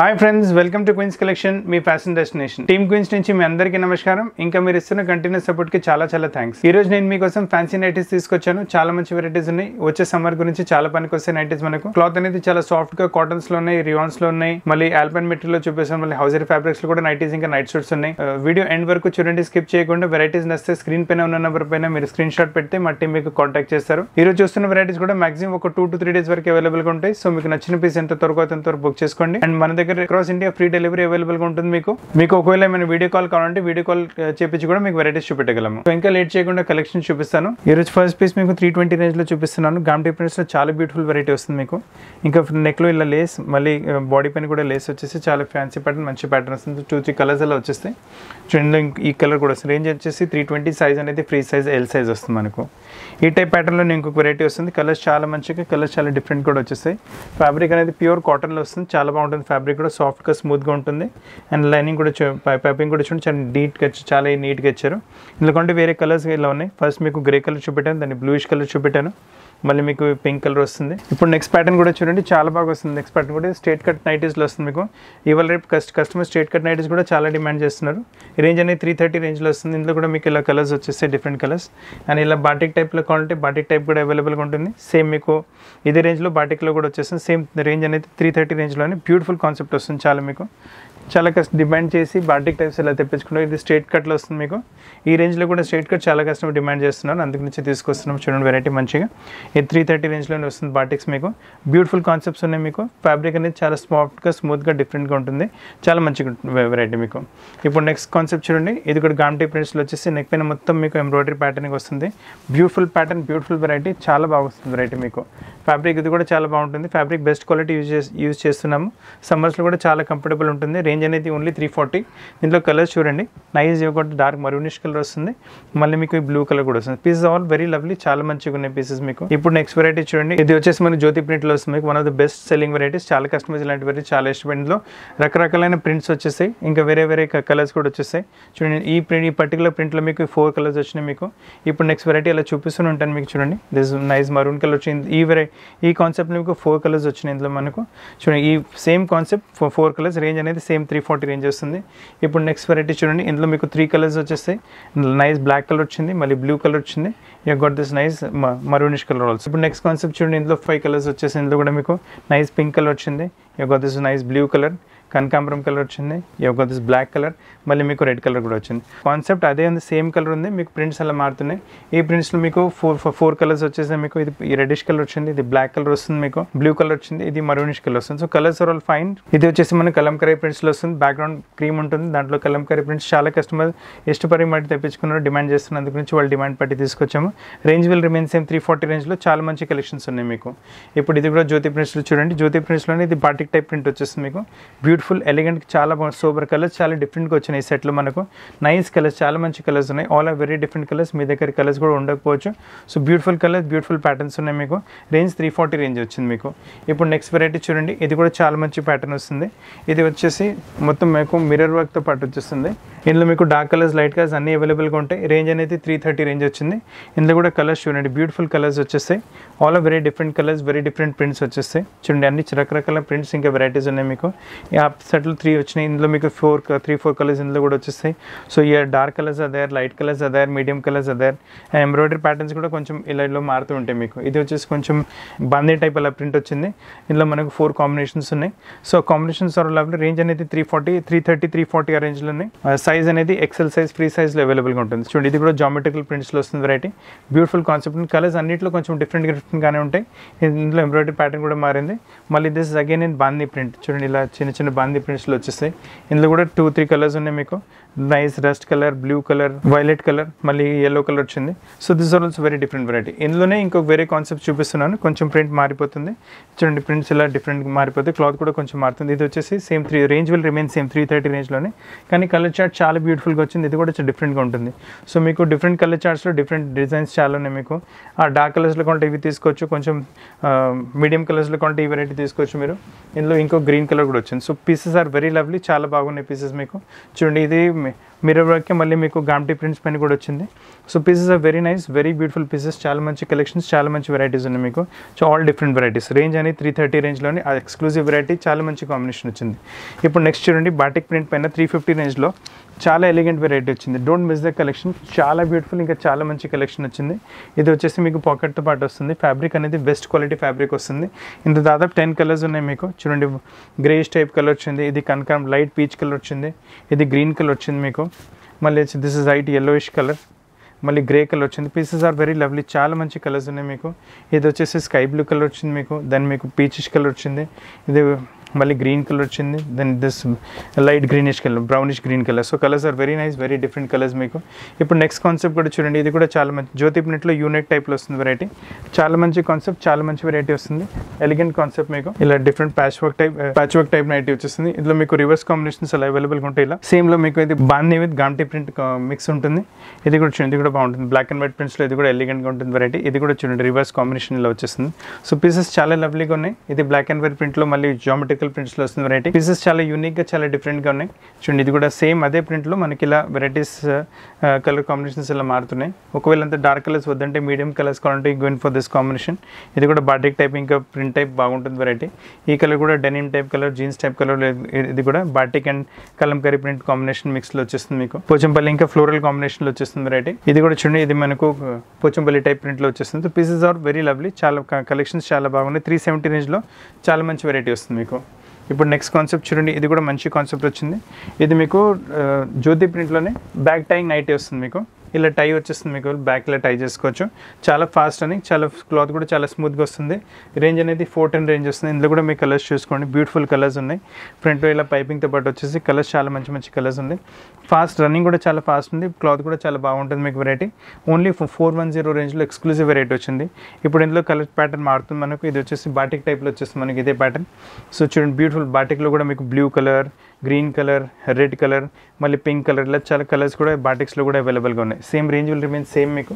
Hi friends welcome to queens collection మీ fashion destination team queens నుంచి మీ అందరికీ నమస్కారం ఇంకా మీరు ఇస్తున్న కంటిన్యూస్ సపోర్ట్ కి చాలా చాలా థ్యాంక్స్ ఈ రోజు నేను మీకోసం ఫ్యాన్సీ నైటీస్ తీసుకొచ్చాను చాలా మంచి వెరైటీస్ ఉన్నాయి వచ్చే సమ్మర్ గురించి చాలా పనికి వస్తే నైటీస్ మనకు క్లాత్ అనేది చాలా సాఫ్ట్ గా కాటన్స్ లో ఉన్నాయి రియాన్స్ లో ఉన్నాయి మళ్ళీ ఆల్పైన్ మెటీరియల్ లో చూపిస్తాను మళ్ళీ హౌజర్ ఫ్యాబ్రిక్స్ కూడా నైటీస్ ఇంకా నైట్ షూట్స్ ఉన్నాయి వీడియో uh, ఎండ్ వరకు చూడండి స్కిప్ చేయకుండా వెరైటీస్ నస్తే స్క్రీన్ పైన ఉన్న నెంబర్ పైన మీరు స్క్రీన్ షాట్ పెడితే మా టీం మీకు కాంటాక్ట్ చేస్తారు ఈ రోజు చూస్తున్న వెరైటీస్ కూడా మాక్సిమం ఒక టూ టు త్రీ డేస్ వరకు అవైలబుల్ గా ఉంటాయి సో మీకు నచ్చిన పీస్ ఎంత త్వరగా ఎంత వరకు బుక్ చేసుకోండి అండ్ మన దగ్గర దగ్గర అక్రాస్ ఇండియా ఫ్రీ డెలివరీ అవైలబుల్గా ఉంటుంది మీకు మీకు ఒకవేళ ఏమైనా వీడియో కాల్ కావాలంటే వీడియో కాల్ uh, చేపించి కూడా మీకు వెరైటీస్ చూపెట్టగలము ఇంకా లేట్ చేయకుండా కలెక్షన్ చూపిస్తాను ఈరోజు ఫస్ట్ పీస్ మీకు త్రీ ట్వంటీ రేంజ్లో చూపిస్తున్నాను గామ్టీ ప్రింట్స్లో చాలా బ్యూటిఫుల్ వెరైటీ వస్తుంది మీకు ఇంకా నెక్లో ఇలా లేస్ మళ్ళీ బాడీ uh, పైన కూడా లేస్ వచ్చేసి చాలా ఫ్యాన్సీ ప్యాటర్న్ మంచి ప్యాటర్న్ వస్తుంది టూ త్రీ కలర్స్ అలా వచ్చేస్తాయి చూడండి ఈ కలర్ కూడా వస్తుంది రేంజ్ వచ్చేసి త్రీ ట్వంటీ సైజ్ అనేది ఫ్రీ సైజ్ ఎల్ సైజ్ వస్తుంది మనకు ఈ టైప్ ప్యాటర్న్లో ఇంకొక వెరైటీ వస్తుంది కలర్స్ చాలా మంచిగా కలర్స్ చాలా డిఫరెంట్ కూడా వచ్చేస్తాయి ఫ్యాబ్రిక్ అనేది ప్యూర్ కాటన్లో వస్తుంది చాలా బాగుంటుంది ఫ్యాబ్రిక్ కూడా సాఫ్ట్గా స్మూత్గా ఉంటుంది అండ్ లైనింగ్ కూడా పైపింగ్ కూడా చూడండి చాలా నీట్గా చాలా నీట్గా ఇచ్చారు ఎందుకంటే వేరే కలర్స్ ఇలా ఉన్నాయి ఫస్ట్ మీకు గ్రే కలర్ చూపెట్టాను దాన్ని బ్లూయిష్ కలర్ చూపెట్టాను మళ్ళీ మీకు పింక్ కలర్ వస్తుంది ఇప్పుడు నెక్స్ట్ ప్యాటర్న్ కూడా చూడండి చాలా బాగా వస్తుంది నెక్స్ట్ ప్యాటర్న్ కూడా స్ట్రేట్ కట్ నైటీస్లో వస్తుంది మీకు ఇవాళ రేపు కస్ట్ కస్టమర్ స్ట్రేట్ కట్ నైటీస్ కూడా చాలా డిమాండ్ చేస్తున్నారు రేంజ్ అనేది త్రీ థర్టీ రేంజ్లో వస్తుంది ఇందులో కూడా మీకు ఇలా కలర్స్ వచ్చేస్తాయి డిఫరెంట్ కలర్స్ అండ్ ఇలా బాటిక్ టైప్లో కావాలంటే బాటిక్ టైప్ కూడా అవైలబుల్గా ఉంటుంది సేమ్ మీకు ఇదే రేంజ్లో బాటిక్లో కూడా వచ్చేస్తుంది సేమ్ రేంజ్ అనేది త్రీ థర్టీ రేంజ్లోనే బ్యూటిఫుల్ కాన్సెప్ట్ వస్తుంది చాలా మీకు చాలా కష్టం డిమాండ్ చేసి బాటిక్ టైప్స్ ఇలా తెప్పించుకుంటాం ఇది స్ట్రేట్ కట్లో వస్తుంది మీకు ఈ రేంజ్లో కూడా స్ట్రేట్ కట్ చాలా కష్టం డిమాండ్ చేస్తున్నారు అందుకు నుంచి తీసుకొస్తున్నాం చూడండి వెరైటీ మంచిగా ఈ త్రీ థర్టీ రేంజ్లోనే వస్తుంది బాటిక్స్ మీకు బ్యూటిఫుల్ కాన్సెప్ట్స్ ఉన్నాయి మీకు ఫ్యాబ్రిక్ అనేది చాలా సాఫ్ట్గా స్మూత్గా డిఫరెంట్గా ఉంటుంది చాలా మంచిగా ఉంటుంది వెరైటీ మీకు ఇప్పుడు నెక్స్ట్ కాన్సెప్ట్ చూడండి ఇది కూడా గామ్టీ ప్రింట్స్లో వచ్చేసి నెక్ పైన మొత్తం మీకు ఎంబ్రాయిడరీ ప్యాటర్న్కి వస్తుంది బ్యూటిఫుల్ ప్యాటర్న్ బ్యూటిఫుల్ వెరైటీ చాలా బాగా వస్తుంది వెరైటీ మీకు ఫ్యాబ్రిక్ ఇది కూడా చాలా బాగుంటుంది ఫ్యాబ్రిక్ బెస్ట్ క్వాలిటీ యూజ్ చేసి యూజ్ చేస్తున్నాము సమ్మర్స్లో కూడా చాలా కంఫర్టబుల్ ఉంటుంది రేంజ్ రేంజ్ అనేది ఓన్లీ త్రీ ఫార్టీ దీంట్లో కలర్స్ చూడండి నైస్ ఒకటి డార్క్ మరూనిష్ కలర్ వస్తుంది మళ్ళీ మీకు బ్లూ కలర్ కూడా వస్తుంది పీసెస్ ఆల్ వెరీ లవ్లీ చాలా మంచిగా ఉన్నాయి పీసెస్ మీకు ఇప్పుడు నెక్స్ట్ వెరైటీ చూడండి ఇది వచ్చేసి మనకి జ్యోతి ప్రింట్లో వస్తుంది మీకు one of the best selling varieties చాలా కస్టమర్స్ ఇలాంటి వెరైటీ చాలా ఇష్టపడి రకరకాలైన ప్రింట్స్ వచ్చేసాయి ఇంకా వేరే వేరే కలర్స్ కూడా వచ్చేసాయి చూడండి ఈ ప్రింట్ ఈ పర్టికులర్ ప్రింట్లో మీకు ఫోర్ కలర్స్ వచ్చినాయి మీకు ఇప్పుడు నెక్స్ట్ వెరైటీ అలా చూపిస్తూనే ఉంటాను మీకు చూడండి దిస్ నైస్ మరూన్ కలర్ వచ్చింది ఈ వెరై ఈ కాన్సెప్ట్ మీకు ఫోర్ కలర్స్ వచ్చినాయి ఇందులో మనకు చూడండి ఈ same concept four colours range అనేది సేమ్ త్రీ ఫార్టీ రేంజ్ వస్తుంది ఇప్పుడు నెక్స్ట్ వెరైటీ చూడండి ఇందులో మీకు త్రీ కలర్స్ వచ్చేస్తాయి నైస్ బ్లాక్ కలర్ వచ్చింది మళ్ళీ బ్లూ కలర్ వచ్చింది you got this nice maroonish colour also ఇప్పుడు నెక్స్ట్ కాన్సెప్ట్ చూడండి ఇందులో ఫైవ్ కలర్స్ వచ్చేసి ఇందులో కూడా మీకు నైస్ పింక్ కలర్ వచ్చింది you got this nice blue colour కనకాంబరం కలర్ వచ్చింది యోగా దిస్ బ్లాక్ కలర్ మళ్ళీ మీకు రెడ్ కలర్ కూడా వచ్చింది కాన్సెప్ట్ అదే ఉంది సేమ్ కలర్ ఉంది మీకు ప్రింట్స్ అలా మారుతున్నాయి ఈ ప్రింట్స్లో మీకు ఫోర్ ఫోర్ కలర్స్ వచ్చేసి మీకు ఇది రెడ్డిష్ కలర్ వచ్చింది ఇది బ్లాక్ కలర్ వస్తుంది మీకు బ్లూ కలర్ వచ్చింది ఇది మరూనిష్ కలర్ వస్తుంది so colours are all fine ఇది వచ్చేసి మన కలంకరీ ప్రింట్స్లో వస్తుంది బ్యాక్గ్రౌండ్ క్రీమ్ ఉంటుంది దాంట్లో కలంకరీ ప్రింట్స్ చాలా కస్టమర్ ఇష్టపడి మట్టి తెప్పించుకున్నారు డిమాండ్ చేస్తున్నందుకు నుంచి వాళ్ళు డిమాండ్ పట్టి తీసుకొచ్చాము range will remain same three forty రేంజ్లో చాలా మంచి కలెక్షన్స్ ఉన్నాయి మీకు ఇప్పుడు ఇది కూడా జ్యోతి ప్రింట్స్లో చూడండి జ్యోతి ప్రింట్స్లోనే ఇది బాటిక్ టైప్ ప్రింట్ వచ్చేస్తుంది మీకు బ్యూటీ బ్యూటిఫుల్ ఎలిగెంట్ చాలా బాగుంది సూపర్ కలర్స్ చాలా డిఫరెంట్గా వచ్చినాయి సెట్లు మనకు నైస్ కలర్స్ చాలా మంచి కలర్స్ ఉన్నాయి all are very different colours మీ దగ్గర కలర్స్ కూడా ఉండకపోవచ్చు so beautiful colours beautiful patterns ఉన్నాయి మీకు రేంజ్ త్రీ ఫార్టీ రేంజ్ వచ్చింది మీకు ఇప్పుడు నెక్స్ట్ వెరైటీ చూడండి ఇది కూడా చాలా మంచి ప్యాటర్న్ వస్తుంది ఇది వచ్చేసి మొత్తం మీకు మిర్రర్ వర్క్తో పాటు వచ్చేస్తుంది ఇందులో మీకు డార్క్ కలర్స్ లైట్ కలర్స్ అన్ని अवेलेबल ఉంటాయి. రేంజ్ అనేది 330 రేంజ్ వచ్చింది. ఇందులో కూడా కలర్స్ చూడండి బ్యూటిఫుల్ కలర్స్ వచ్చేస్తాయి. All are very different colours, very different prints వచ్చేస్తాయి. చూడండి అన్ని చిరక రకల ప్రింట్స్ ఇంకా వెరైటీస్ ఉన్నాయి మీకు. అప్సెటల్ 3 వచ్చేది. ఇందులో మీకు ఫ్లోర్ 3 4 కలర్స్ ఇందులో కూడా వచ్చేస్తాయి. So here dark colours are there, light colours are there, medium colours are there. Embroidery patterns కూడా కొంచెం ఇలా ఇలా మార్తూ ఉంటం మీకు. ఇది చూస్తే కొంచెం బండి టైపుల ప్రింట్ వచ్చింది. ఇందులో మనకు 4 కాంబినేషన్స్ ఉన్నాయి. So combinations are available. Range అనేది 340, 330, 340 రేంజ్లు అన్ని. సైజ్ అనేది ఎక్సెల్ సైజ్ ఫ్రీ సైజ్లో అవైలబుల్గా ఉంటుంది చూడండి ఇది కూడా జామెట్రికల్ ప్రింట్స్లో వస్తుంది వెరైటీ బ్యూటిఫుల్ కాన్సెప్ట్ కలర్స్ అన్నింటిలో కొంచెం డిఫరెంట్ డిఫరెంట్గానే ఉంటాయి ఇందులో ఎంబ్రాయిడరీ ప్యాటర్న్ కూడా మారింది మళ్ళీ దిస్ అగైన్ ఇన్ బాందీ ప్రింట్ చూడండి ఇలా చిన్న చిన్న బాందీ ప్రింట్స్లో వచ్చేస్తాయి ఇందులో కూడా టూ త్రీ కలర్స్ ఉన్నాయి మీకు nice rust colour blue colour violet colour మళ్ళీ ఎల్లో కలర్ వచ్చింది so this are also very different variety ఇందులోనే ఇంకొక వేరే కాన్సెప్ట్ చూపిస్తున్నాను కొంచెం ప్రింట్ మారిపోతుంది చూడండి ప్రింట్స్ ఇలా డిఫరెంట్ మారిపోతుంది క్లాత్ కూడా కొంచెం మారుతుంది ఇది వచ్చేసి same three range will remain same three thirty రేంజ్లోనే కానీ కలర్ చార్ట్ చాలా బ్యూటిఫుల్గా వచ్చింది ఇది కూడా డిఫరెంట్గా ఉంటుంది సో మీకు డిఫరెంట్ కలర్ చార్ట్స్లో డిఫరెంట్ డిజైన్స్ చాలా ఉన్నాయి మీకు ఆ డార్క్ కలర్స్లో కొంటే ఇవి తీసుకోవచ్చు కొంచెం మీడియం కలర్స్లో కొంటే ఈ వెరైటీ తీసుకోవచ్చు మీరు ఇందులో ఇంకో గ్రీన్ కలర్ కూడా వచ్చింది so pieces are very lovely చాలా బాగున్నాయి పీసెస్ మీకు చూడండి ఇది మిర్రర్ వర్క్కి మళ్ళీ మీకు గామ్టీ ప్రింట్స్ పైన కూడా వచ్చింది so pieces are very nice very beautiful pieces చాలా మంచి కలెక్షన్స్ చాలా మంచి వెరైటీస్ ఉన్నాయి మీకు so all different varieties range అని త్రీ థర్టీ రేంజ్లోని ఆ ఎక్స్క్లూజివ్ వెరైటీ చాలా మంచి కాంబినేషన్ వచ్చింది ఇప్పుడు నెక్స్ట్ చూడండి బాటిక్ ప్రింట్ పైన త్రీ ఫిఫ్టీ రేంజ్లో చాలా ఎలిగెంట్ వెరైటీ వచ్చింది డోంట్ మిస్ ద కలెక్షన్ చాలా బ్యూటిఫుల్ ఇంకా చాలా మంచి కలెక్షన్ వచ్చింది ఇది వచ్చేసి మీకు పాకెట్తో పాటు వస్తుంది ఫ్యాబ్రిక్ అనేది బెస్ట్ క్వాలిటీ ఫ్యాబ్రిక్ వస్తుంది ఇంత దాదాపు టెన్ కలర్స్ ఉన్నాయి మీకు చూడండి గ్రేష్ టైప్ కలర్ వచ్చింది ఇది కన్కామ్ లైట్ పీచ్ కలర్ వచ్చింది ఇది గ్రీన్ కలర్ వచ్చింది మీకు మళ్ళీ వచ్చి this is light yellowish colour మళ్ళీ గ్రే కలర్ వచ్చింది పీసెస్ ఆర్ వెరీ లవ్లీ చాలా మంచి కలర్స్ ఉన్నాయి మీకు ఇది వచ్చేసి స్కై బ్లూ కలర్ వచ్చింది మీకు దాని మీకు పీచిష్ కలర్ వచ్చింది ఇది మళ్ళీ గ్రీన్ కలర్ వచ్చింది then this light greenish colour brownish green colour so colours are very nice very different colours మీకు ఇప్పుడు నెక్స్ట్ కాన్సెప్ట్ కూడా చూడండి ఇది కూడా చాలా మంచి జ్యోతి నెట్లో యూనిక్ టైప్లో వస్తుంది వెరైటీ చాలా మంచి కాన్సెప్ట్ చాలా మంచి వెరైటీ వస్తుంది ఎలిగెంట్ కాన్సెప్ట్ మీకు ఇలా different patch work type patch work type nighty వచ్చేస్తుంది ఇందులో మీకు రివర్స్ కాంబినేషన్స్ అలా అవైలబుల్గా ఉంటాయి ఇలా సేమ్లో మీకు ఇది బాంధీ విత్ గాంటీ ప్రింట్ మిక్స్ ఉంటుంది ఇది కూడా చూడండి కూడా బాగుంటుంది బ్లాక్ అండ్ వైట్ ప్రింట్స్లో ఇది కూడా ఎలిగెంట్గా ఉంటుంది వెరైటీ ఇది కూడా చూడండి రివర్స్ కాంబినేషన్లో వచ్చేస్తుంది సో పీసెస్ చాలా లవ్లీగా ఉన్నాయి ఇది బ్లాక్ అండ్ వైట్ ప్రింట్లో మళ్ళీ జామెట్రిక్ లిరికల్ ప్రింట్స్లో వస్తుంది వెరైటీ పీసెస్ చాలా యూనిక్గా చాలా డిఫరెంట్గా ఉన్నాయి చూడండి ఇది కూడా సేమ్ అదే ప్రింట్లో మనకి ఇలా వెరైటీస్ కలర్ కాంబినేషన్స్ ఇలా మారుతున్నాయి ఒకవేళ అంత డార్క్ కలర్స్ వద్దంటే మీడియం కలర్స్ కావాలంటే గోయిన్ ఫర్ దిస్ కాంబినేషన్ ఇది కూడా బాటిక్ టైప్ ఇంకా ప్రింట్ టైప్ బాగుంటుంది వెరైటీ ఈ కలర్ కూడా denim type colour jeans type colour ఇది కూడా batik and kalamkari print combination మిక్స్లో వచ్చేస్తుంది మీకు పోచంపల్లి ఇంకా ఫ్లోరల్ కాంబినేషన్లో వచ్చేస్తుంది వెరైటీ ఇది కూడా చూడండి ఇది మనకు పోచంపల్లి టైప్ ప్రింట్లో వచ్చేస్తుంది పీసెస్ ఆర్ వెరీ లవ్లీ చాలా కలెక్షన్స్ చాలా బాగున్నాయి త్రీ సెవెంటీ రేంజ్లో చాలా మంచి వెరైటీ వస్తుంది మీకు ఇప్పుడు నెక్స్ట్ కాన్సెప్ట్ చూడండి ఇది కూడా మంచి కాన్సెప్ట్ వచ్చింది ఇది మీకు జ్యోతి ప్రింట్లోనే బ్యాక్ టైంగ్ నైట్ వస్తుంది మీకు ఇలా టై వచ్చేస్తుంది మీకు బ్యాక్లో టై చేసుకోవచ్చు చాలా ఫాస్ట్ అని చాలా క్లాత్ కూడా చాలా స్మూత్గా వస్తుంది రేంజ్ అనేది ఫోర్ టెన్ రేంజ్ వస్తుంది ఇందులో కూడా మీ కలర్స్ చూసుకోండి బ్యూటిఫుల్ కలర్స్ ఉన్నాయి ఫ్రంట్లో ఇలా పైపింగ్తో పాటు వచ్చేసి కలర్స్ చాలా మంచి మంచి కలర్స్ ఉంది ఫాస్ట్ రన్నింగ్ కూడా చాలా ఫాస్ట్ ఉంది క్లాత్ కూడా చాలా బాగుంటుంది మీకు variety only four one zero రేంజ్లో ఎక్స్క్లూజివ్ వెరైటీ వచ్చింది ఇప్పుడు ఇందులో కలర్ ప్యాటర్న్ మారుతుంది మనకు ఇది వచ్చేసి బాటిక్ టైప్లో వచ్చేస్తుంది మనకి ఇదే ప్యాటర్న్ సో చూడండి బ్యూటిఫుల్ బాటిక్లో కూడా మీకు blue colour green colour red colour మళ్ళీ పింక్ కలర్ ఇలా చాలా కలర్స్ కూడా బాటిక్స్లో కూడా అవైలబుల్గా ఉన్నాయి same range will remain same మీకు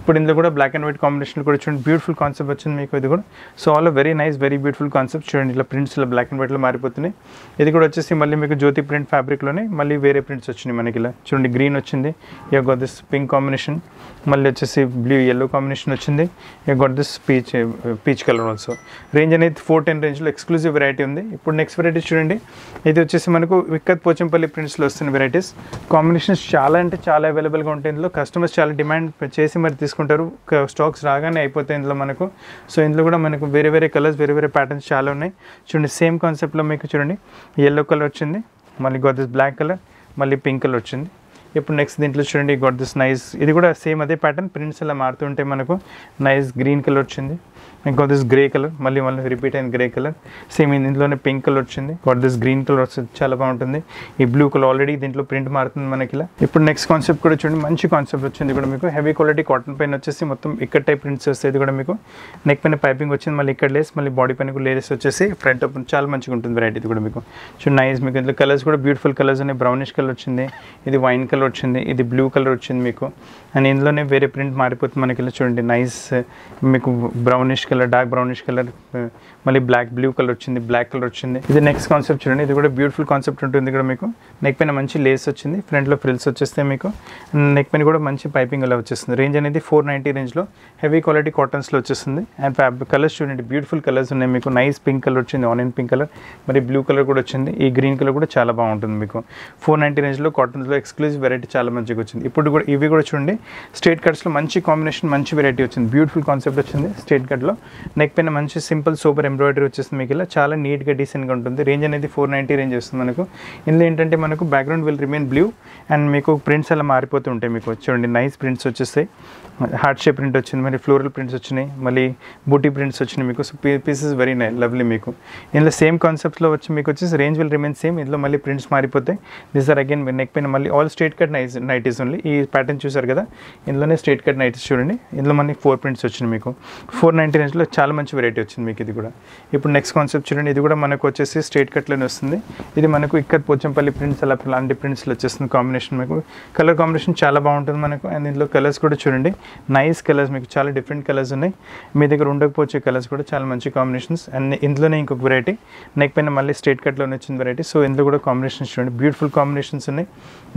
ఇప్పుడు ఇందులో కూడా బ్లాక్ అండ్ వైట్ కాంబినేషన్ కూడా చూడండి బ్యూటిఫుల్ కాన్సెప్ట్ వచ్చింది మీకు ఇది కూడా so all very nice very beautiful concept చూడండి ఇలా ప్రింట్స్ ఇలా బ్లాక్ అండ్ వైట్లో మారిపోతున్నాయి ఇది కూడా వచ్చేసి మళ్ళీ మీకు జ్యోతి ప్రింట్ ఫ్యాబ్రిక్లోనే మళ్ళీ వేరే ప్రింట్స్ వచ్చినాయి మనకి ఇలా చూడండి గ్రీన్ వచ్చింది ఇక గోట్ దిస్ పింక్ కాంబినేషన్ మళ్ళీ వచ్చేసి బ్లూ ఎల్లో కాంబినేషన్ వచ్చింది ఇక got this peach peach colour also range అనేది ఫోర్ టెన్ రేంజ్లో ఎక్స్క్లూజివ్ వెరైటీ ఉంది ఇప్పుడు నెక్స్ట్ వెరైటీ చూడండి ఇది వచ్చేసి మనకు విక్కత్ పోచంపల్లి ప్రింట్స్లో వస్తున్న వెరైటీస్ కాంబినేషన్స్ చాలా అంటే చాలా అవైలబుల్గా ఉంటాయి ఇందులో కస్టమర్స్ చాలా డిమాండ్ చేసి మరి తీసుకుంటారు స్టాక్స్ రాగానే అయిపోతాయి ఇందులో మనకు సో ఇందులో కూడా మనకు వేరే వేరే కలర్స్ వేరే వేరే ప్యాటర్న్స్ చాలా ఉన్నాయి చూడండి సేమ్ కాన్సెప్ట్లో మీకు చూడండి ఎల్లో కలర్ వచ్చింది మళ్ళీ గోట్ బ్లాక్ కలర్ మళ్ళీ పింక్ కలర్ వచ్చింది ఇప్పుడు నెక్స్ట్ దీంట్లో చూడండి గోట్ నైస్ ఇది కూడా సేమ్ అదే ప్యాటర్న్ ప్రింట్స్ అలా మారుతుంటే మనకు నైస్ గ్రీన్ కలర్ వచ్చింది ఇంకా దిస్ గ్రే కలర్ మళ్ళీ మళ్ళీ రిపీట్ అయింది గ్రే కలర్ సేమ్ దీంట్లోనే పింక్ కలర్ వచ్చింది వాట్ దిస్ గ్రీన్ కలర్ వస్తుంది చాలా బాగుంటుంది ఈ బ్లూ కలర్ ఆల్రెడీ దీంట్లో ప్రింట్ మారుతుంది మనకి ఇలా ఇప్పుడు నెక్స్ట్ కాన్సెప్ట్ కూడా చూడండి మంచి కాన్సెప్ట్ వచ్చింది కూడా మీకు హెవీ క్వాలిటీ కాటన్ పైన వచ్చేసి మొత్తం ఇక్కడ టైప్ ప్రింట్స్ వస్తుంది కూడా మీకు నెక్ పైన పైపింగ్ వచ్చింది మళ్ళీ ఇక్కడ లేస్ మళ్ళీ బాడీ పైన కూడా లేస్ వచ్చేసి ఫ్రంట్ చాలా మంచిగా ఉంటుంది వెరైటీ కూడా మీకు చూడండి నైస్ మీకు ఇందులో కలర్స్ కూడా బ్యూటిఫుల్ కలర్స్ ఉన్నాయి బ్రౌనిష్ కలర్ వచ్చింది ఇది వైన్ కలర్ వచ్చింది ఇది బ్లూ కలర్ వచ్చింది మీకు అండ్ ఇందులోనే వేరే ప్రింట్ మారిపోతుంది మనకి ఇలా చూడండి నైస్ మీకు brown brownish colour dark brownish colour మళ్ళీ బ్లాక్ బ్లూ కలర్ వచ్చింది బ్లాక్ కలర్ వచ్చింది ఇది నెక్స్ట్ కాన్సెప్ట్ చూడండి ఇది కూడా బ్యూటిఫుల్ కాన్సెప్ట్ ఉంటుంది ఇక్కడ మీకు నెక్ పైన మంచి లేస్ వచ్చింది ఫ్రంట్లో ఫ్రిల్స్ వచ్చేస్తే మీకు నెక్ పైన కూడా మంచి పైపింగ్ అలా వచ్చేస్తుంది రేంజ్ అనేది ఫోర్ నైంటీ రేంజ్లో హెవీ క్వాలిటీ కాటన్స్లో వచ్చేస్తుంది అండ్ ఫ్యాబ్రిక్ కలర్స్ చూడండి బ్యూటిఫుల్ కలర్స్ ఉన్నాయి మీకు నైస్ పింక్ కలర్ వచ్చింది ఆనియన్ పింక్ కలర్ మరి బ్లూ కలర్ కూడా వచ్చింది ఈ గ్రీన్ కలర్ కూడా చాలా బాగుంటుంది మీకు ఫోర్ నైంటీ రేంజ్లో కాటన్స్లో ఎక్స్క్లూజివ్ వెరైటీ చాలా మంచిగా వచ్చింది ఇప్పుడు కూడా ఇవి కూడా చూడండి స్ట్రేట్ కట్స్లో మంచి కాంబినేషన్ మంచి వెరైటీ వచ్చింది బ్యూటిఫుల్ కాన్సెప్ట్ వచ్చింది స్ట్రేట్ కట్ కార్డ్లో నెక్ పైన మంచి సింపుల్ సూపర్ ఎంబ్రాయిడరీ వచ్చేస్తుంది మీకు ఇలా చాలా నీట్గా డీసెంట్గా ఉంటుంది రేంజ్ అనేది ఫోర్ నైంటీ రేంజ్ వస్తుంది మనకు ఇందులో ఏంటంటే మనకు background will remain blue and మీకు ప్రింట్స్ అలా మారిపోతూ ఉంటాయి మీకు చూడండి నైస్ ప్రింట్స్ వచ్చేస్తాయి హార్ట్ షేప్ ప్రింట్ వచ్చింది మరి ఫ్లోరల్ ప్రింట్స్ వచ్చినాయి మళ్ళీ బూటీ ప్రింట్స్ వచ్చినాయి మీకు పీసెస్ వెరీ నై లవ్లీ మీకు ఇందులో సేమ్ కాన్సెప్ట్స్లో వచ్చి మీకు వచ్చేసి రేంజ్ విల్ రిమైన్ సేమ్ ఇందులో మళ్ళీ ప్రింట్స్ మారిపోతాయి దిస్ ఆర్ అగైన్ నెక్ పైన మళ్ళీ all straight cut nice nighties only ఈ ప్యాటర్న్ చూసారు కదా ఇందులోనే స్ట్రేట్ కట్ నైటీస్ చూడండి ఇందులో మనకి ఫోర్ ప్రింట్స్ వచ్చినాయి మీకు ఫోర్ నైన్ నైంటీ రేంజ్లో చాలా మంచి వెరైటీ వచ్చింది మీకు ఇది కూడా ఇప్పుడు నెక్స్ట్ కాన్సెప్ట్ చూడండి ఇది కూడా మనకు వచ్చేసి స్ట్రేట్ కట్లోనే వస్తుంది ఇది మనకు ఇక్కడ పోచంపల్లి ప్రింట్స్ అలా అలాంటి ప్రింట్స్లో వచ్చేస్తుంది కాంబినేషన్ మీకు కలర్ కాంబినేషన్ చాలా బాగుంటుంది మనకు అండ్ ఇందులో కలర్స్ కూడా చూడండి నైస్ కలర్స్ మీకు చాలా డిఫరెంట్ కలర్స్ ఉన్నాయి మీ దగ్గర ఉండకపోయే కలర్స్ కూడా చాలా మంచి కాంబినేషన్స్ అండ్ ఇందులోనే ఇంకొక వెరైటీ నెక్ పైన మళ్ళీ స్ట్రేట్ కట్లోనే వచ్చింది వెరైటీ సో ఇందులో కూడా కాంబినేషన్స్ చూడండి బ్యూటిఫుల్ కాంబినేషన్స్ ఉన్నాయి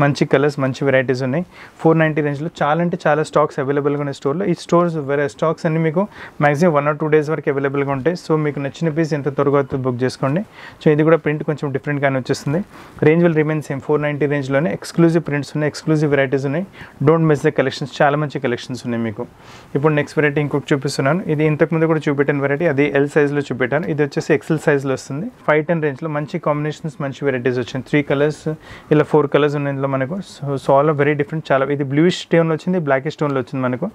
మంచి కలర్స్ మంచి వెరైటీస్ ఉన్నాయి ఫోర్ నైంటీ రేంజ్లో చాలా అంటే చాలా స్టాక్స్ అవైలబుల్గా ఉన్నాయి స్టోర్లో ఈ స్టోర్స్ వేరే స్టాక్స్ అన్ని మీకు మ్యాక్సిమం పీసే వన్ ఆర్ టూ డేస్ వరకు అవైలబుల్గా ఉంటాయి సో మీకు నచ్చిన పీస్ ఎంత త్వరగా బుక్ చేసుకోండి సో ఇది కూడా ప్రింట్ కొంచెం డిఫరెంట్గానే వచ్చేస్తుంది range will remain same four ninety రేంజ్లోనే ఎక్స్క్లూజివ్ ప్రింట్స్ ఉన్నాయి ఎక్స్క్లూజివ్ వెరైటీస్ ఉన్నాయి డోంట్ మిస్ ద కలెక్షన్స్ చాలా మంచి కలెక్షన్స్ ఉన్నాయి మీకు ఇప్పుడు నెక్స్ట్ వెరైటీ ఇంకొకటి చూపిస్తున్నాను ఇది ఇంతకుముందు కూడా చూపెట్టిన వెరైటీ అది ఎల్ సైజ్లో చూపెట్టాను ఇది వచ్చేసి ఎక్సెల్ సైజ్లో వస్తుంది ఫైవ్ టెన్ రేంజ్లో మంచి కాంబినేషన్స్ మంచి వెరైటీస్ వచ్చింది త్రీ కలర్స్ ఇలా ఫోర్ కలర్స్ ఉన్నాయి ఇందులో మనకు సో సాల్ వెరీ డిఫరెంట్ చాలా ఇది బ్లూయిష్ స్టోన్లో వచ్చింది బ్లాక్ స్టోన్లో వచ్చింది మనకు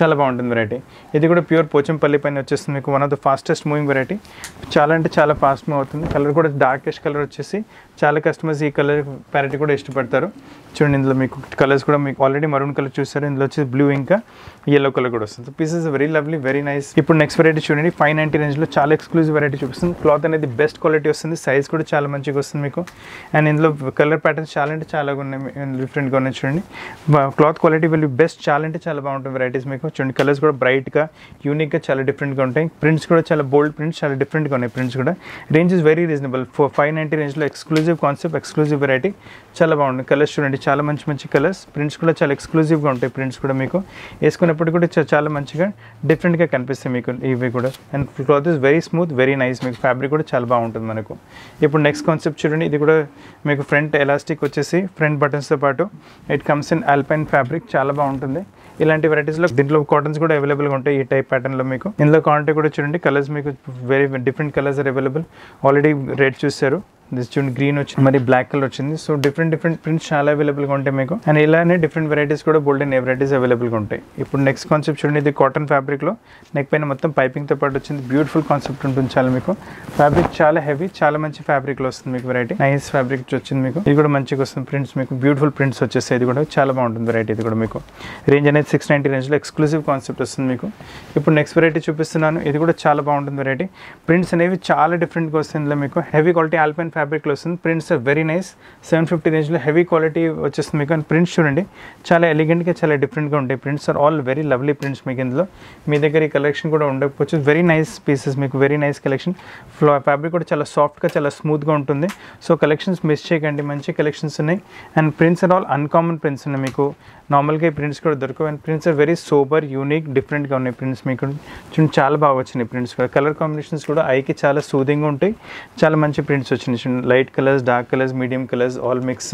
చాలా బాగుంటుంది వెరైటీ ఇది కూడా ప్యూర్ పోచం పల్లి పైన వచ్చేస్తుంది మీకు one of the fastest moving variety చాలా అంటే చాలా ఫాస్ట్ మూవ్ అవుతుంది కలర్ కూడా డార్కెస్ట్ కలర్ వచ్చేసి చాలా కస్టమర్స్ ఈ కలర్ ప్యారెట్ కూడా ఇష్టపడతారు చూడండి ఇందులో మీకు కలర్స్ కూడా మీకు ఆల్రెడీ మరూన్ కలర్ చూసారు ఇందులో వచ్చి బ్లూ ఇంకా ఎల్లో కలర్ కూడా వస్తుంది pieces very lovely very nice ఇప్పుడు నెక్స్ట్ వెరైటీ చూడండి ఫైవ్ నైంటీ రేంజ్లో చాలా ఎక్స్క్లూజివ్ వెరైటీ చూపిస్తుంది క్లాత్ అనేది బెస్ట్ క్వాలిటీ వస్తుంది సైజ్ కూడా చాలా మంచిగా వస్తుంది మీకు అండ్ ఇందులో కలర్ ప్యాటర్న్స్ చాలా అంటే చాలా ఉన్నాయి డిఫరెంట్గా ఉన్నాయి చూడండి క్లాత్ క్వాలిటీ వెళ్ళి బెస్ట్ చాలా అంటే చాలా బాగుంటుంది వెరైటీస్ మీకు చూడండి కలర్స్ కూడా బ్రైట్గా యూనిక్గా చాలా డిఫరెంట్గా ఉంటాయి ప్రింట్స్ కూడా చాలా బోల్డ్ ప్రింట్స్ చాలా డిఫరెంట్గా ఉన్నాయి ప్రింట్స్ కూడా range is very reasonable five ninety రేంజ్లో exclusive exclusive concept exclusive variety చాలా బాగుంటుంది కలర్స్ చూడండి చాలా మంచి మంచి కలర్స్ ప్రింట్స్ కూడా చాలా ఎక్స్క్లూజివ్గా ఉంటాయి ప్రింట్స్ కూడా మీకు వేసుకున్నప్పుడు కూడా చాలా మంచిగా డిఫరెంట్గా కనిపిస్తాయి మీకు ఇవి కూడా and cloth is very smooth very nice మీకు ఫ్యాబ్రిక్ కూడా చాలా బాగుంటుంది మనకు ఇప్పుడు నెక్స్ట్ కాన్సెప్ట్ చూడండి ఇది కూడా మీకు ఫ్రంట్ ఎలాస్టిక్ వచ్చేసి ఫ్రంట్ బటన్స్తో పాటు it comes in alpine fabric చాలా బాగుంటుంది ఇలాంటి వెరైటీస్ లో దీంట్లో కాటన్స్ కూడా అవైలబుల్గా ఉంటాయి ఈ టైప్ లో మీకు ఇందులో క్వాంటిటీ కూడా చూడండి కలర్స్ మీకు very different colours are available already red చూస్తారు దిస్ చూడండి గ్రీన్ వచ్చింది మరి బ్లాక్ కలర్ వచ్చింది సో డిఫరెంట్ డిఫరెంట్ ప్రింట్స్ చాలా అవైలబుల్గా ఉంటాయి మీకు అండ్ ఇలానే డిఫరెంట్ వెరైటీస్ కూడా బోల్డెన్ వెరైటీస్ గా ఉంటాయి ఇప్పుడు నెక్స్ట్ కాన్సెప్ట్ చూడండి ఇది కాటన్ ఫ్యాబ్రిక్ లో నెక్ పైన మొత్తం పైపింగ్ తో పాటు వచ్చింది బ్యూటిఫుల్ కాన్సెప్ట్ ఉంటుంది చాలా మీకు ఫ్యాబ్రిక్ చాలా హెవీ చాలా మంచి ఫ్యాబ్రిక్ లో వస్తుంది మీకు వెరైటీ నైస్ ఫ్యాబ్రిక్ వచ్చింది మీకు ఇది కూడా మంచిగా వస్తుంది ప్రింట్స్ మీకు బ్యూటిఫుల్ ప్రింట్స్ వచ్చేస్తాయి ఇది కూడా చాలా బాగుంటుంది వెరైటీ ఇది కూడా మీకు రేంజ్ అనేది అనేది సిక్స్ నైంటీ రేంజ్లో ఎక్స్క్లూసివ్ కాన్సెప్ట్ వస్తుంది మీకు ఇప్పుడు నెక్స్ట్ వెరైటీ చూపిస్తున్నాను ఇది కూడా చాలా బాగుంటుంది వెరైటీ ప్రింట్స్ అనేవి చాలా డిఫరెంట్గా వస్తుంది ఇందులో మీకు హెవీ క్వాలిటీ ఆల్పైన్ ఫ్యాబ్రిక్లో వస్తుంది prints very nice seven fifty రేంజ్లో హెవీ క్వాలిటీ వచ్చేస్తుంది మీకు అండ్ ప్రింట్స్ చూడండి చాలా ఎలిగెంట్గా చాలా డిఫరెంట్గా ఉంటాయి prints are all very lovely prints మీకు ఇందులో మీ దగ్గర ఈ కలెక్షన్ కూడా ఉండకపోవచ్చు వెరీ నైస్ పీసెస్ మీకు very nice collection flow fabric కూడా చాలా సాఫ్ట్గా చాలా స్మూత్గా ఉంటుంది సో కలెక్షన్స్ మిస్ చేయకండి మంచి కలెక్షన్స్ ఉన్నాయి and prints are all uncommon prints ఉన్నాయి మీకు నార్మల్గా ఈ ప్రింట్స్ కూడా దొరకవు and prints are very super unique డిఫరెంట్గా ఉన్నాయి ప్రింట్స్ మీకు చూడండి చాలా బాగా వచ్చినాయి ప్రింట్స్ కలర్ కాంబినేషన్స్ కూడా ఐకి చాలా సూదింగ్గా ఉంటాయి చాలా మంచి ప్రింట్స్ వచ్చినాయి light colours dark colours medium colours all mix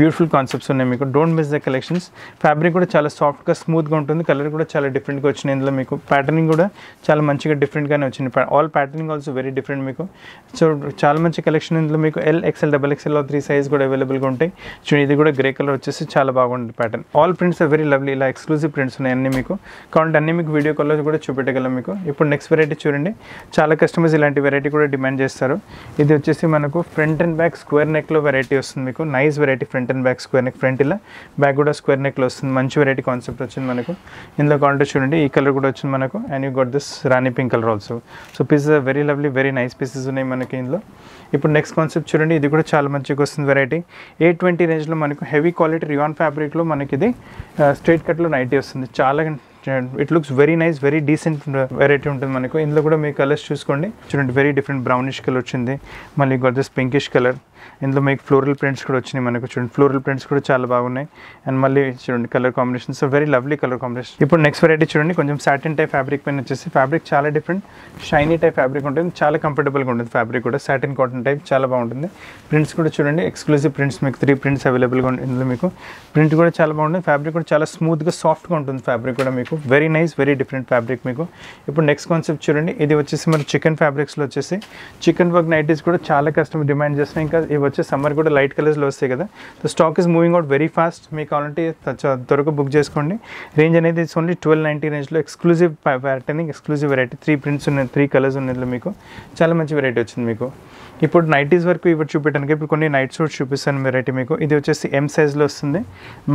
beautiful concepts ఉన్నాయి మీకు don't miss the collections fabric కూడా చాలా సాఫ్ట్గా స్మూత్గా ఉంటుంది కలర్ కూడా చాలా డిఫరెంట్గా వచ్చినాయి ఇందులో మీకు ప్యాటర్నింగ్ కూడా చాలా మంచిగా డిఫరెంట్గానే వచ్చింది all patterning also very different మీకు సో చాలా మంచి కలెక్షన్ ఇందులో మీకు L XL double XL three size కూడా అవైలబుల్గా ఉంటాయి చూడండి ఇది కూడా గ్రే కలర్ వచ్చేసి చాలా బాగుంటుంది pattern all prints are very lovely ఇలా ఎక్స్క్లూసివ్ ఎక్స్క్లూజివ్ ప్రింట్స్ ఉన్నాయి అన్నీ మీకు కావాలంటే అన్ని మీకు వీడియో కాల్లో కూడా చూపెట్టగలం మీకు ఇప్పుడు నెక్స్ట్ వెరైటీ చూడండి చాలా కస్టమర్స్ ఇలాంటి వెరైటీ కూడా డిమాండ్ చేస్తారు ఇది వచ్చేసి మనకు ఫ్రంట్ అండ్ బ్యాక్ స్క్వేర్ నెక్లో వెరైటీ వస్తుంది మీకు nice variety front and back square neck front ఇలా బ్యాక్ కూడా స్క్వేర్ నెక్లో వస్తుంది మంచి వెరైటీ కాన్సెప్ట్ వచ్చింది మనకు ఇందులో కావాలంటే చూడండి ఈ కలర్ కూడా వచ్చింది మనకు and you got this rani pink colour also so pieces very lovely very nice pieces ఉన్నాయి మనకి ఇందులో ఇప్పుడు నెక్స్ట్ కాన్సెప్ట్ చూడండి ఇది కూడా చాలా మంచిగా వస్తుంది వెరైటీ ఎయిట్ ట్వంటీ రేంజ్లో మనకు హెవీ క్వాలిటీ రియాన్ ఫ్యాబ్రిక్లో మనకి ఇది స్ట్రైట్ కట్లో నైట్ నైటీ వస్తుంది చాలా it looks very nice very decent variety ఉంటుంది మనకు ఇందులో కూడా మీ కలర్స్ చూసుకోండి చూడండి వెరీ డిఫరెంట్ బ్రౌనిష్ కలర్ వచ్చింది మళ్ళీ గొట్ పింకిష్ కలర్ ఇందులో మీకు ఫ్లోరల్ ప్రింట్స్ కూడా వచ్చినాయి మనకు చూడండి ఫ్లోరల్ ప్రింట్స్ కూడా చాలా బాగున్నాయి అండ్ మళ్ళీ చూడండి colour so very lovely colour combination ఇప్పుడు నెక్స్ట్ వెరైటీ చూడండి కొంచెం సాటిన్ టైప్ ఫ్యాబ్రిక్ పైన వచ్చేసి ఫ్యాబ్రిక్ చాలా డిఫరెంట్ షైనీ టైప్ ఫ్యాబ్రిక్ ఉంటుంది చాలా కంఫర్టబుల్గా ఉంటుంది ఫ్యాబ్రిక్ కూడా సాటిన్ కాటన్ టైప్ చాలా బాగుంటుంది ప్రింట్స్ కూడా చూడండి ఎక్స్క్లూజివ్ ప్రింట్స్ మీకు త్రీ ప్రింట్స్ అవైలబుల్గా ఇందులో మీకు ప్రింట్ కూడా చాలా బాగుంటుంది ఫ్యాబ్రిక్ కూడా చాలా స్మూత్గా సాఫ్ట్గా ఉంటుంది ఫ్యాబ్రిక్ కూడా మీకు very nice very different fabric మీకు ఇప్పుడు నెక్స్ట్ కాన్సెప్ట్ చూడండి ఇది వచ్చేసి మరి చికెన్ ఫ్యాబ్రిక్స్లో వచ్చేసి చికెన్ వర్క్ నైటీస్ కూడా చాలా కస్టమర్ డిమాండ్ చేస్తున్నాయి ఇంకా ఇవి వచ్చే సమ్మర్ కూడా లైట్ కలర్స్లో వస్తాయి కదా so stock is moving out very fast మీకు కావాలంటే త్వరగా బుక్ చేసుకోండి రేంజ్ అనేది ఇట్స్ ఓన్లీ ట్వెల్వ్ నైంటీ రేంజ్లో exclusive patterning exclusive variety three prints ఉన్నాయి త్రీ కలర్స్ ఉన్నదిలో మీకు చాలా మంచి వెరైటీ వచ్చింది మీకు ఇప్పుడు నైటీస్ వరకు ఇవి చూపించడానికి ఇప్పుడు కొన్ని నైట్ సూట్ చూపిస్తాను వెరైటీ మీకు ఇది వచ్చేసి ఎం సైజ్లో వస్తుంది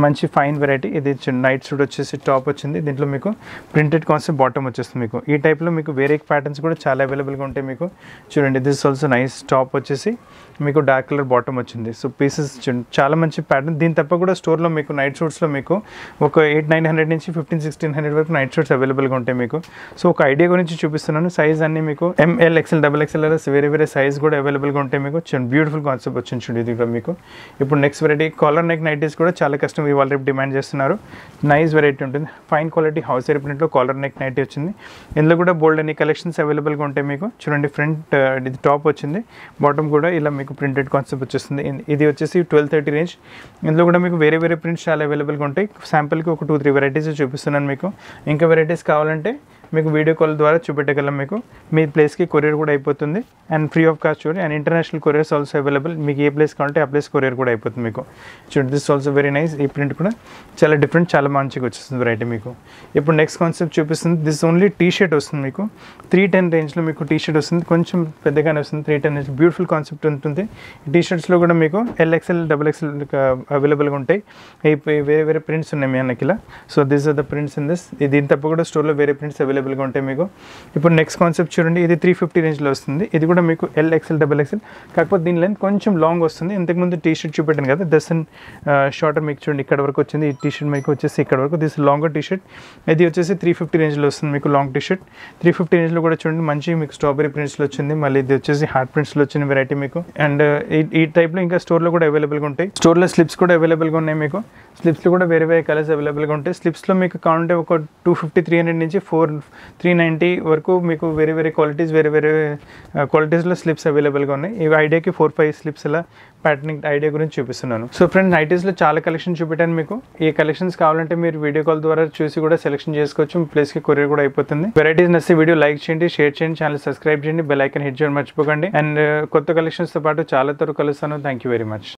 మంచి ఫైన్ వెరైటీ ఇది నైట్ సూట్ వచ్చేసి టాప్ వచ్చింది దీంట్లో మీకు ప్రింటెడ్ కాన్సెప్ట్ బాటమ్ వచ్చేస్తుంది మీకు ఈ టైప్లో మీకు వేరే ప్యాటర్న్స్ కూడా చాలా అవైలబుల్గా ఉంటాయి మీకు చూడండి దిస్ ఆల్సో నైస్ టాప్ వచ్చేసి మీకు డార్క్ కలర్ బాటమ్ వచ్చింది సో పీసెస్ చాలా మంచి ప్యాటర్న్ దీని తప్ప కూడా స్టోర్లో మీకు నైట్ షూట్స్లో మీకు ఒక ఎయిట్ నైన్ హండ్రెడ్ నుంచి ఫిఫ్టీన్ సిక్స్టీన్ హండ్రెడ్ వరకు నైట్ షూట్స్ అవైలబుల్గా ఉంటాయి మీకు సో ఒక ఐడియా గురించి చూపిస్తున్నాను సైజ్ అన్నీ మీకు ఎంఎల్ ఎక్స్ఎల్ డబల్ ఎక్స్ఎల్ వేరే వేరే సైజ్ కూడా అవైలబుల్ అవైలబుల్గా ఉంటాయి మీకు చూడండి బ్యూటిఫుల్ కాన్సెప్ట్ వచ్చింది చూడండి ఇది కూడా మీకు ఇప్పుడు next variety collar neck nighties కూడా చాలా కష్టం ఇవాళ రేపు డిమాండ్ చేస్తున్నారు నైస్ వెరైటీ ఉంటుంది fine quality house air collar neck nighty వచ్చింది ఇందులో కూడా బోల్డ్ అన్ని కలెక్షన్స్ అవైలబుల్గా ఉంటాయి మీకు చూడండి ఫ్రంట్ uh, ఇది టాప్ వచ్చింది బాటమ్ కూడా ఇలా మీకు ప్రింటెడ్ కాన్సెప్ట్ వచ్చేస్తుంది ఇది వచ్చేసి ట్వెల్వ్ థర్టీ రేంజ్ ఇందులో కూడా మీకు వేరే వేరే ప్రింట్స్ చాలా అవైలబుల్గా ఉంటాయి శాంపిల్కి ఒక టూ త్రీ వెరైటీస్ చూపిస్తున్నాను మీకు ఇంకా వెరైటీస్ కావాలంటే మీకు వీడియో కాల్ ద్వారా చూపెట్టగలం మీకు మీ ప్లేస్కి కొరియర్ కూడా అయిపోతుంది అండ్ ఫ్రీ ఆఫ్ కాస్ట్ చూడండి and international couriers also available మీకు ఏ ప్లేస్ కావాలంటే ఆ ప్లేస్ కొరియర్ కూడా అయిపోతుంది మీకు చూడండి దిస్ ఆల్సో వెరీ నైస్ ఈ ప్రింట్ కూడా చాలా డిఫరెంట్ చాలా మంచిగా వచ్చేస్తుంది వెరైటీ మీకు ఇప్పుడు నెక్స్ట్ కాన్సెప్ట్ చూపిస్తుంది దిస్ ఓన్లీ టీ షర్ట్ వస్తుంది మీకు త్రీ టెన్ రేంజ్లో మీకు టీ షర్ట్ వస్తుంది కొంచెం పెద్దగానే వస్తుంది three ten range beautiful concept ఉంటుంది టీ షర్ట్స్లో కూడా మీకు ఎల్ఎక్స్ఎల్ డబుల్ ఎక్స్ఎల్ అవైలబుల్గా ఉంటాయి వేరే వేరే ప్రింట్స్ ఉన్నాయి మీ అన్నకిలా so this are the prints in this దీని తప్ప కూడా స్టోర్లో వేరే ప్రింట్స్ అవైలబుల్ అవైలబుల్గా ఉంటాయి మీకు ఇప్పుడు నెక్స్ట్ కాన్సెప్ట్ చూడండి ఇది త్రీ ఫిఫ్టీ రేంజ్లో వస్తుంది ఇది కూడా మీకు ఎల్ ఎక్స్ఎల్ డబల్ ఎక్స్ఎల్ కాకపోతే దీని లెంత్ కొంచెం లాంగ్ వస్తుంది ఇంతకుముందు టీ షర్ట్ చూపెట్టాను కదా దస్ అండ్ షార్టర్ మీకు చూడండి ఇక్కడ వరకు వచ్చింది ఈ టీ షర్ట్ మీకు వచ్చేసి ఇక్కడ వరకు దిస్ లాంగ్ టీ షర్ట్ ఇది వచ్చేసి త్రీ ఫిఫ్టీ రేంజ్లో వస్తుంది మీకు long T shirt three fifty రేంజ్లో కూడా చూడండి మంచి మీకు స్ట్రాబెరీ ప్రింట్స్లో వచ్చింది మళ్ళీ ఇది వచ్చేసి హార్ట్ ప్రింట్స్లో వచ్చిన వెరైటీ మీకు అండ్ uh, ఈ టైప్లో ఇంకా స్టోర్లో కూడా అవైలబుల్గా ఉంటాయి స్టోర్లో స్లిప్స్ కూడా అవైలబుల్గా ఉన్నాయి మీకు స్లిప్స్లో కూడా వేరే వేరే కలర్స్ అవైలబుల్గా ఉంటాయి స్లిప్స్లో మీకు కావాలంటే ఒక టూ ఫిఫ్టీ త్రీ హండ్రెడ్ నుంచి ఫోర్ త్రీ నైంటీ వరకు మీకు వేరే వేరే క్వాలిటీస్ వేరే వేరే క్వాలిటీస్లో స్లిప్స్ అవైలబుల్గా ఉన్నాయి ఇవి ఐడియాకి ఫోర్ ఫైవ్ స్లిప్స్ ఇలా ప్యాటర్నింగ్ ఐడియా గురించి చూపిస్తున్నాను సో ఫ్రెండ్స్ నైటీస్లో చాలా కలెక్షన్ చూపెట్టాను మీకు ఈ కలెక్షన్స్ కావాలంటే మీరు వీడియో కాల్ ద్వారా చూసి కూడా సెలెక్షన్ చేసుకోవచ్చు ప్లేస్కి కొరియర్ కూడా అయిపోతుంది వెరైటీస్ నచ్చి వీడియో లైక్ చేయండి షేర్ చేయండి ఛానల్ సబ్స్క్రైబ్ చేయండి బెల్ ఐకన్ హిట్ చేయడం మర్చిపోకండి అండ్ uh, కొత్త కలెక్షన్స్తో పాటు చాలా త్వరగా కలుస్తాను థ్యాంక్ యూ వెరీ మచ్